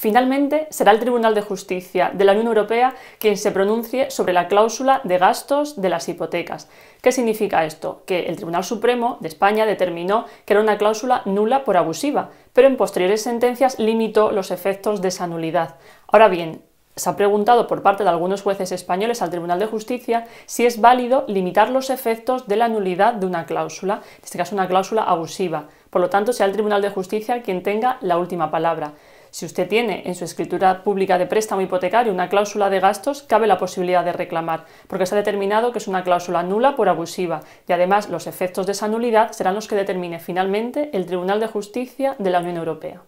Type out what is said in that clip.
Finalmente, será el Tribunal de Justicia de la Unión Europea quien se pronuncie sobre la cláusula de gastos de las hipotecas. ¿Qué significa esto? Que el Tribunal Supremo de España determinó que era una cláusula nula por abusiva, pero en posteriores sentencias limitó los efectos de esa nulidad. Ahora bien, se ha preguntado por parte de algunos jueces españoles al Tribunal de Justicia si es válido limitar los efectos de la nulidad de una cláusula, en este caso una cláusula abusiva. Por lo tanto, será el Tribunal de Justicia quien tenga la última palabra. Si usted tiene en su escritura pública de préstamo hipotecario una cláusula de gastos, cabe la posibilidad de reclamar, porque se ha determinado que es una cláusula nula por abusiva y además los efectos de esa nulidad serán los que determine finalmente el Tribunal de Justicia de la Unión Europea.